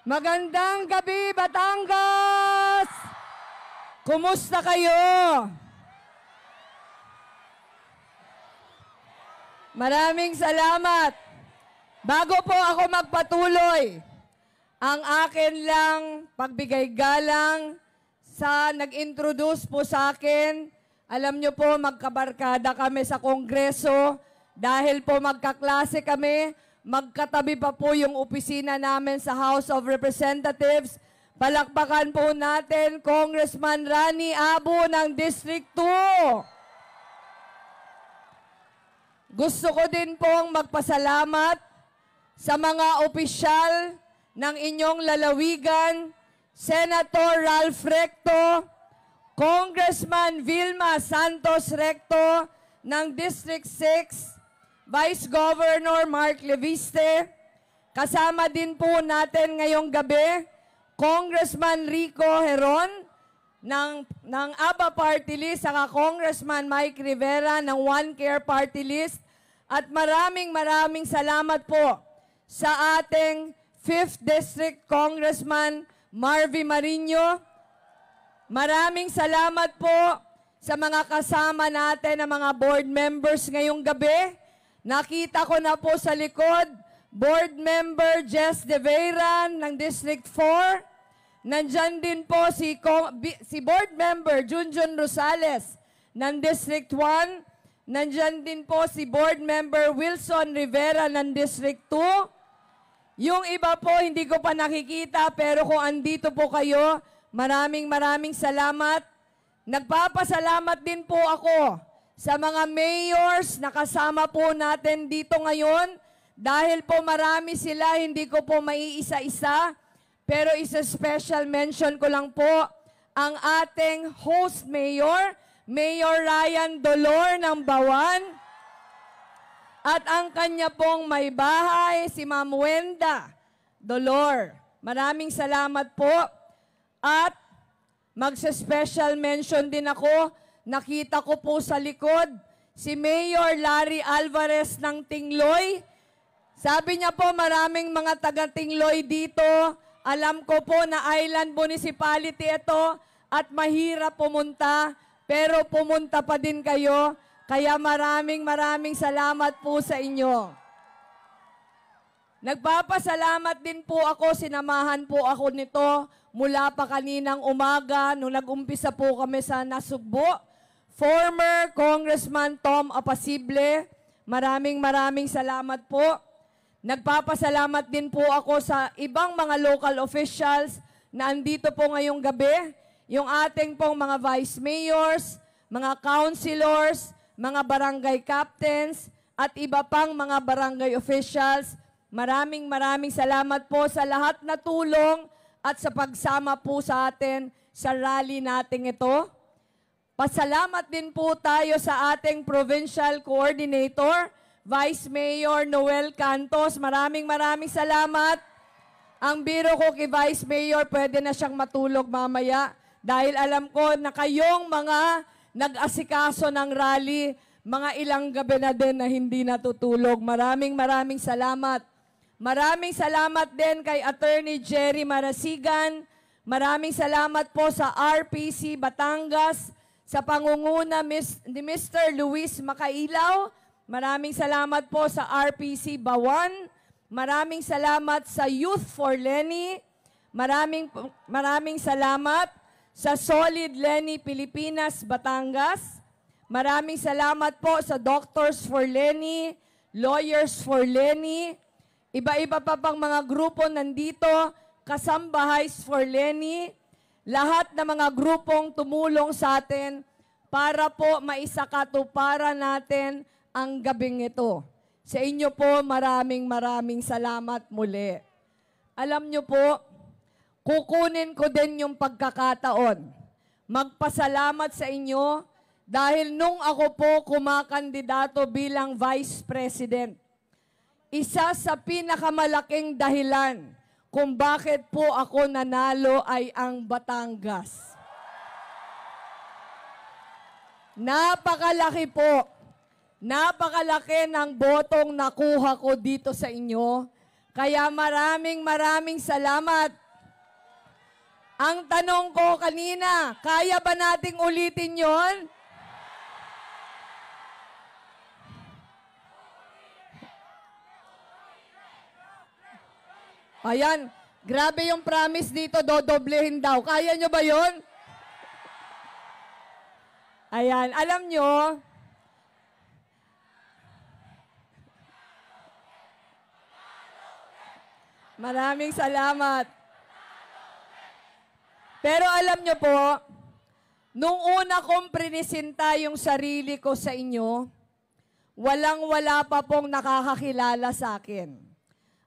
Magandang gabi, Batangas! Kumusta kayo? Maraming salamat. Bago po ako magpatuloy, ang akin lang pagbigay galang sa nag-introduce po sa akin. Alam nyo po, magkabarkada kami sa Kongreso dahil po magkaklase kami. Magkatabi pa po yung opisina namin sa House of Representatives. Palakpakan po natin Congressman Rani Abu ng District 2. Gusto ko din pong magpasalamat sa mga opisyal ng inyong lalawigan, Senator Ralph Recto, Congressman Vilma Santos Recto ng District 6, Vice Governor Mark Leviste, kasama din po natin ngayong gabi, Congressman Rico Heron ng, ng ABA Party List, saka Congressman Mike Rivera ng One Care Party List. At maraming maraming salamat po sa ating 5th District Congressman Marvy Marino. Maraming salamat po sa mga kasama natin na mga board members ngayong gabi. Nakita ko na po sa likod, Board Member Jess De Vera ng District 4. Nandyan din po si, si Board Member Junjun Rosales ng District 1. Nandyan din po si Board Member Wilson Rivera ng District 2. Yung iba po, hindi ko pa nakikita, pero kung andito po kayo, maraming maraming salamat. Nagpapasalamat din po ako sa mga mayors na kasama po natin dito ngayon. Dahil po marami sila, hindi ko po maiisa-isa. Pero isa special mention ko lang po ang ating host mayor, Mayor Ryan Dolor ng Bawan. At ang kanya pong may bahay, si Ma'am Wenda Dolor. Maraming salamat po. At magsa-special mention din ako Nakita ko po sa likod si Mayor Larry Alvarez ng Tingloy. Sabi niya po maraming mga taga-Tingloy dito. Alam ko po na island municipality ito at mahirap pumunta pero pumunta pa din kayo. Kaya maraming maraming salamat po sa inyo. Nagpapasalamat din po ako, sinamahan po ako nito mula pa kaninang umaga nung nag-umpisa po kami sa Nasugbo former Congressman Tom Apasible, maraming maraming salamat po. Nagpapasalamat din po ako sa ibang mga local officials na andito po ngayong gabi, yung ating pong mga vice mayors, mga councilors, mga barangay captains, at iba pang mga barangay officials. Maraming maraming salamat po sa lahat na tulong at sa pagsama po sa atin sa rally nating ito. Pasalamat din po tayo sa ating Provincial Coordinator, Vice Mayor Noel Cantos. Maraming maraming salamat. Ang biro ko kay Vice Mayor, pwede na siyang matulog mamaya dahil alam ko na kayong mga nag-asikaso ng rally, mga ilang gabi na din na hindi natutulog. Maraming maraming salamat. Maraming salamat din kay Attorney Jerry Marasigan. Maraming salamat po sa RPC Batangas sa pangunguna ni Mr. Luis Makailaw. Maraming salamat po sa RPC Bawan. Maraming salamat sa Youth for Lenny. Maraming, maraming salamat sa Solid Lenny Pilipinas, Batangas. Maraming salamat po sa Doctors for Lenny, Lawyers for Lenny, iba-iba pa pang mga grupo nandito, Kasambahays for Lenny, lahat ng mga grupong tumulong sa atin para po maisakatuparan natin ang gabing ito. Sa inyo po, maraming maraming salamat muli. Alam nyo po, kukunin ko din yung pagkakataon. Magpasalamat sa inyo dahil nung ako po kumakandidato bilang Vice President, isa sa pinakamalaking dahilan kung bakit po ako nanalo ay ang Batangas. Napakalaki po. Napakalaki ng botong nakuha ko dito sa inyo. Kaya maraming maraming salamat. Ang tanong ko kanina, kaya ba nating ulitin yon? Ayan, grabe yung promise dito, dodoblehin daw. Kaya nyo ba yon? Ayan, alam nyo, maraming salamat. Pero alam nyo po, nung una kong prinisinta yung sarili ko sa inyo, walang-wala pa pong nakakakilala sa akin.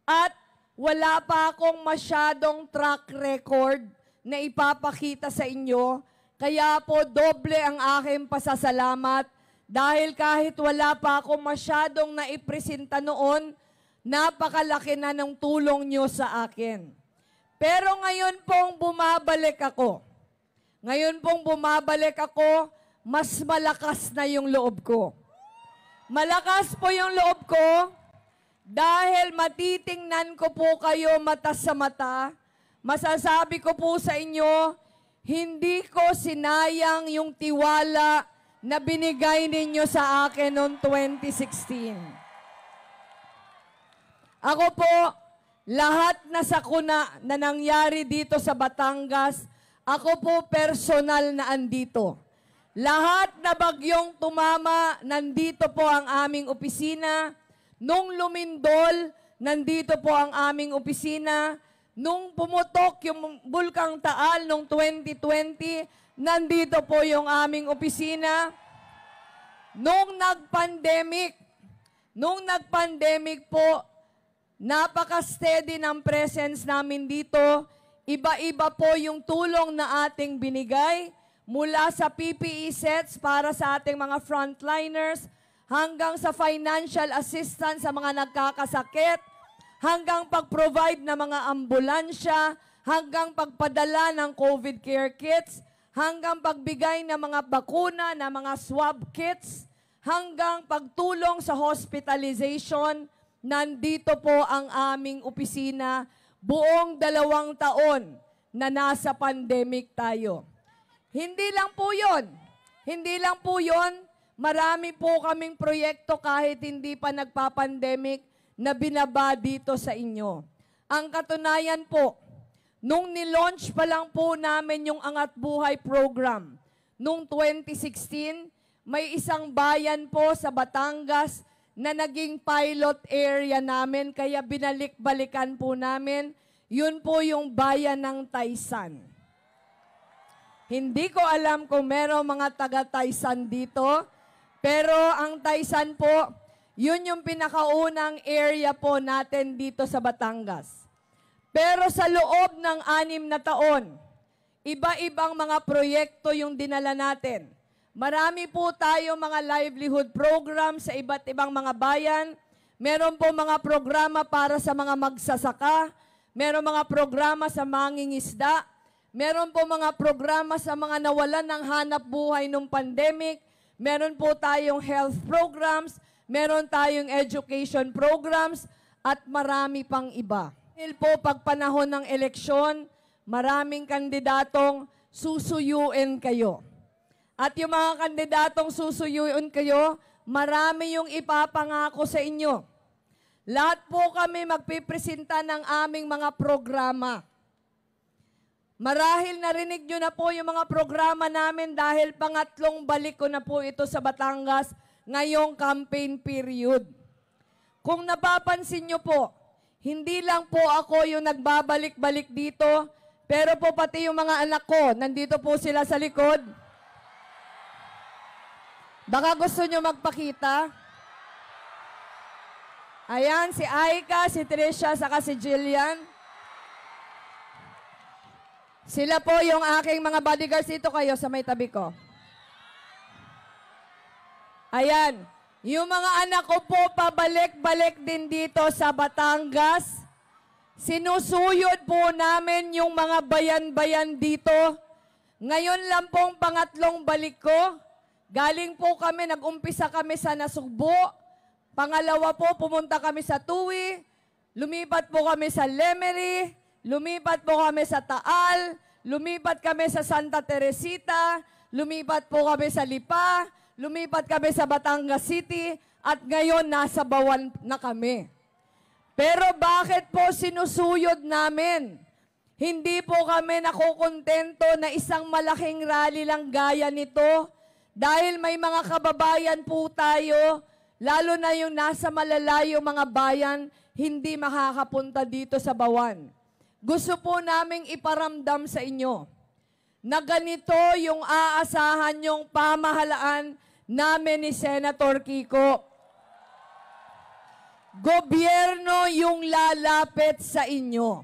At wala pa akong masyadong track record na ipapakita sa inyo kaya po doble ang aking pasasalamat dahil kahit wala pa ako masyadong naipresenta noon, napakalaki na ng tulong nyo sa akin. Pero ngayon pong bumabalik ako, ngayon pong bumabalik ako, mas malakas na yung loob ko. Malakas po yung loob ko dahil matitingnan ko po kayo mata sa mata. Masasabi ko po sa inyo hindi ko sinayang yung tiwala na binigay ninyo sa akin noong 2016. Ako po, lahat na sakuna na nangyari dito sa Batangas, ako po personal na andito. Lahat na bagyong tumama, nandito po ang aming opisina. Nung lumindol, nandito po ang aming opisina. Nung pumutok yung Bulkang Taal nung 2020, nandito po yung aming opisina. Nung nag-pandemic, nung nag-pandemic po, napaka-steady ng presence namin dito. Iba-iba po yung tulong na ating binigay mula sa PPE sets para sa ating mga frontliners hanggang sa financial assistance sa mga nagkakasakit, hanggang pag-provide ng mga ambulansya, hanggang pagpadala ng COVID care kits, hanggang pagbigay ng mga bakuna, ng mga swab kits, hanggang pagtulong sa hospitalization, nandito po ang aming opisina buong dalawang taon na nasa pandemic tayo. Hindi lang po yon, Hindi lang po yon, Marami po kaming proyekto kahit hindi pa nagpa-pandemic na binaba dito sa inyo. Ang katunayan po, nung nilaunch pa lang po namin yung Angat Buhay program, nung 2016, may isang bayan po sa Batangas na naging pilot area namin, kaya binalik-balikan po namin, yun po yung bayan ng Taysan. Hindi ko alam kung meron mga taga-Taysan dito, pero ang Taysan po, yun yung pinakaunang area po natin dito sa Batangas. Pero sa loob ng anim na taon, iba-ibang mga proyekto yung dinala natin. Marami po tayo mga livelihood program sa iba't ibang mga bayan. Meron po mga programa para sa mga magsasaka. Meron mga programa sa mangingisda. Meron po mga programa sa mga nawalan ng hanap buhay nung pandemic. Meron po tayong health programs meron tayong education programs at marami pang iba. Dahil po pag panahon ng eleksyon, maraming kandidatong susuyuin kayo. At yung mga kandidatong susuyuin kayo, marami yung ipapangako sa inyo. Lahat po kami magpipresenta ng aming mga programa. Marahil narinig nyo na po yung mga programa namin dahil pangatlong balik ko na po ito sa Batangas ngayong campaign period. Kung napapansin nyo po, hindi lang po ako yung nagbabalik-balik dito, pero po pati yung mga anak ko, nandito po sila sa likod. Baka gusto nyo magpakita. Ayan, si Aika, si Trisha, saka si Jillian. Sila po yung aking mga bodyguards. dito kayo sa may tabi ko. Ayan. Yung mga anak ko po, pabalik-balik din dito sa Batangas. Sinusuyod po namin yung mga bayan-bayan dito. Ngayon lang pong pangatlong balik ko. Galing po kami, nag-umpisa kami sa Nasugbo. Pangalawa po, pumunta kami sa Tuwi. Lumipat po kami sa Lemery. Lumipat po kami sa Taal. Lumipat kami sa Santa Teresita. Lumipat po kami sa Lipa. Lumipat kami sa Batangas City at ngayon nasa Bawan na kami. Pero bakit po sinusuyod namin? Hindi po kami nakukontento na isang malaking rally lang gaya nito dahil may mga kababayan po tayo, lalo na yung nasa malalayong mga bayan, hindi makakapunta dito sa Bawan. Gusto po naming iparamdam sa inyo na ganito yung aasahan yung pamahalaan namin ni Senator Kiko. Gobyerno yung lalapit sa inyo.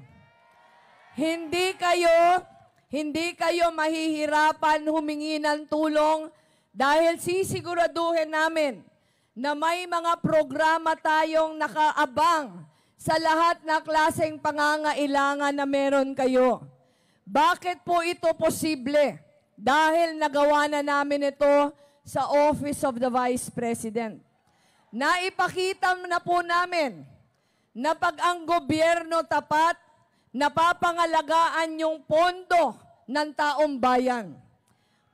Hindi kayo, hindi kayo mahihirapan humingi ng tulong dahil sisiguraduhin namin na may mga programa tayong nakaabang sa lahat na klaseng pangangailangan na meron kayo. Bakit po ito posible? Dahil nagawa na namin ito sa Office of the Vice President. Naipakita na po namin na pag ang gobyerno tapat, napapangalagaan yung pondo ng taong bayan.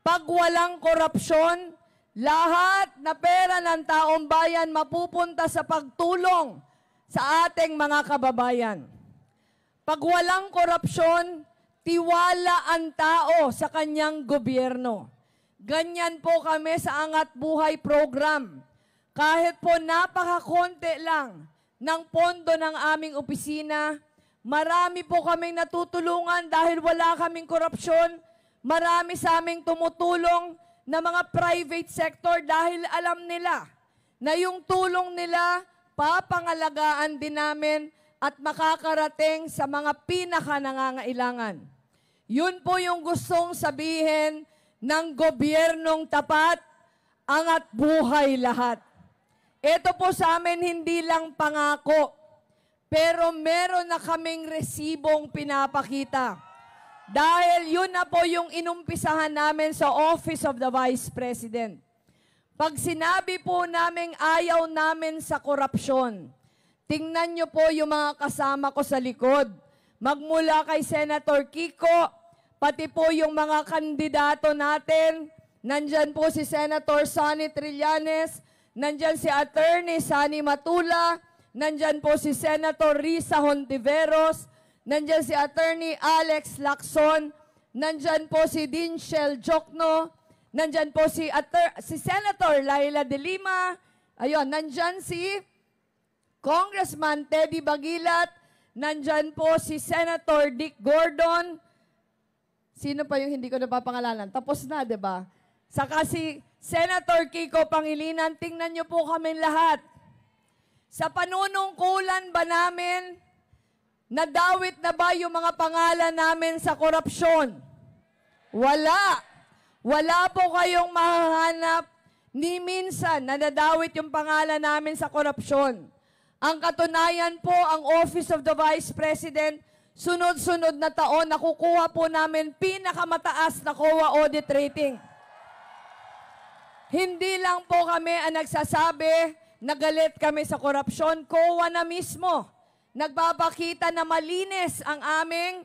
Pag walang korupsyon, lahat na pera ng taong bayan mapupunta sa pagtulong sa ating mga kababayan. Pag walang korupsyon, tiwala ang tao sa kanyang gobyerno. Ganyan po kami sa Angat Buhay Program. Kahit po napakakonti lang ng pondo ng aming opisina, marami po kaming natutulungan dahil wala kaming korupsyon. Marami sa aming tumutulong na mga private sector dahil alam nila na yung tulong nila papangalagaan din namin at makakarating sa mga pinaka nangangailangan. Yun po yung gustong sabihin ng gobyernong tapat, angat buhay lahat. Ito po sa amin hindi lang pangako, pero meron na kaming resibong pinapakita. Dahil yun na po yung inumpisahan namin sa Office of the Vice President. Pag sinabi po namin ayaw namin sa korupsyon, tingnan nyo po yung mga kasama ko sa likod. Magmula kay Senator Kiko pati po yung mga kandidato natin. Nandyan po si Senator Sonny Trillanes, nandyan si Attorney Sonny Matula, nandyan po si Senator Risa Hontiveros, nandyan si Attorney Alex Lacson, nandyan po si Dinshel Jokno, nandyan po si, Atter si Senator Laila De Lima, ayun, nandyan si Congressman Teddy Bagilat, nandyan po si Senator Dick Gordon, Sino pa yung hindi ko napapangalanan? Tapos na, di ba? Sa kasi Senator Kiko Pangilinan, tingnan niyo po kami lahat. Sa panunungkulan ba namin, nadawit na ba yung mga pangalan namin sa korupsyon? Wala. Wala po kayong mahahanap ni minsan na nadawit yung pangalan namin sa korupsyon. Ang katunayan po, ang Office of the Vice President Sunod-sunod na taon, nakukuha po namin pinakamataas na COA audit rating. Hindi lang po kami ang nagsasabi na galit kami sa korupsyon. COA na mismo. Nagbabakita na malinis ang aming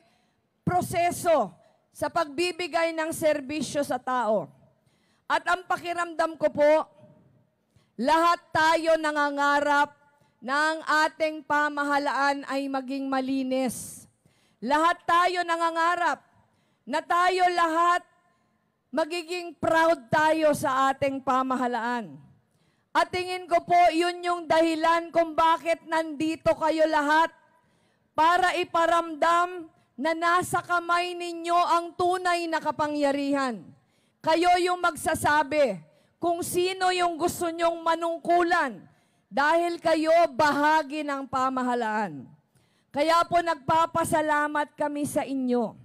proseso sa pagbibigay ng serbisyo sa tao. At ang pakiramdam ko po, lahat tayo nangangarap na ang ating pamahalaan ay maging malinis lahat tayo nangangarap na tayo lahat magiging proud tayo sa ating pamahalaan. At tingin ko po, yun yung dahilan kung bakit nandito kayo lahat para iparamdam na nasa kamay ninyo ang tunay na kapangyarihan. Kayo yung magsasabi kung sino yung gusto nyong manungkulan dahil kayo bahagi ng pamahalaan. Kaya po nagpapasalamat kami sa inyo.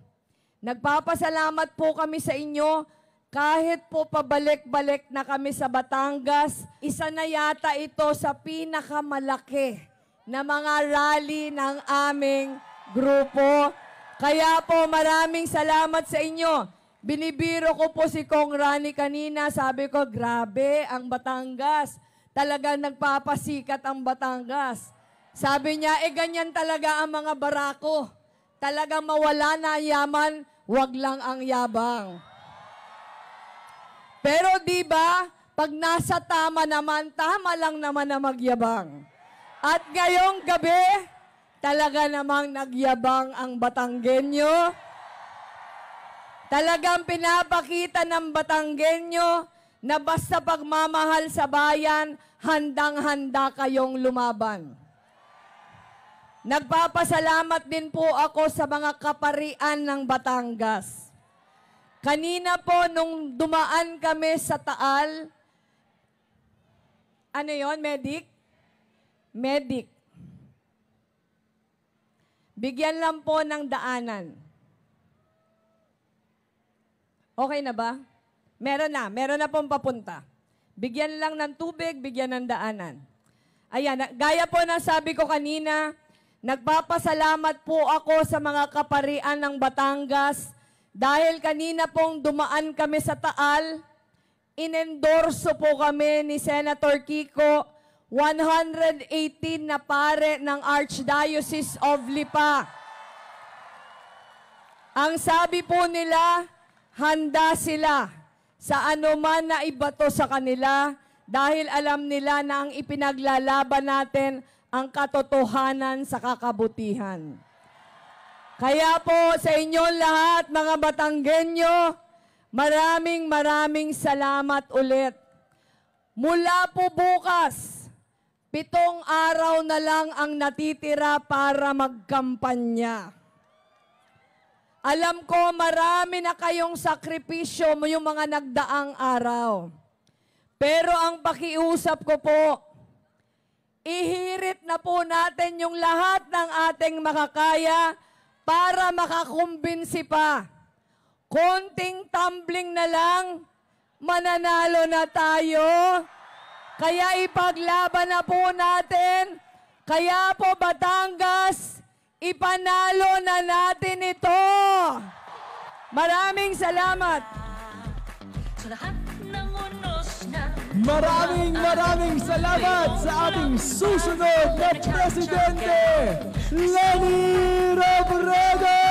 Nagpapasalamat po kami sa inyo kahit po pabalik-balik na kami sa Batangas. Isa na yata ito sa pinakamalaki na mga rally ng aming grupo. Kaya po maraming salamat sa inyo. Binibiro ko po si Kong Rani kanina. Sabi ko, grabe ang Batangas. Talagang nagpapasikat ang Batangas. Sabi niya, eh ganyan talaga ang mga barako. Talaga mawala na ang yaman, wag lang ang yabang. Pero di ba, pag nasa tama naman, tama lang naman na magyabang. At ngayong gabi, talaga namang nagyabang ang Batanggenyo. Talagang pinapakita ng Batanggenyo na basta pagmamahal sa bayan, handang-handa kayong lumaban. Nagpapasalamat din po ako sa mga kaparian ng Batangas. Kanina po, nung dumaan kami sa Taal, ano yon medic? Medic. Bigyan lang po ng daanan. Okay na ba? Meron na. Meron na pong papunta. Bigyan lang ng tubig, bigyan ng daanan. Ayan, gaya po ng sabi ko kanina, Nagpapasalamat po ako sa mga kaparian ng Batangas dahil kanina pong dumaan kami sa Taal, inendorso po kami ni Senator Kiko 118 na pare ng Archdiocese of Lipa. Ang sabi po nila, handa sila sa anuman na ibato sa kanila dahil alam nila na ang ipinaglalaban natin ang katotohanan sa kakabutihan. Kaya po sa inyo lahat, mga Batanggenyo, maraming maraming salamat ulit. Mula po bukas, pitong araw na lang ang natitira para magkampanya. Alam ko marami na kayong sakripisyo mo yung mga nagdaang araw. Pero ang pakiusap ko po, ihirit na po natin yung lahat ng ating makakaya para makakumbinsi pa. Konting tumbling na lang, mananalo na tayo. Kaya ipaglaban na po natin. Kaya po Batangas, ipanalo na natin ito. Maraming salamat. So lahat Maraming maraming salamat sa ating susunod na Presidente, Lenny Robredo!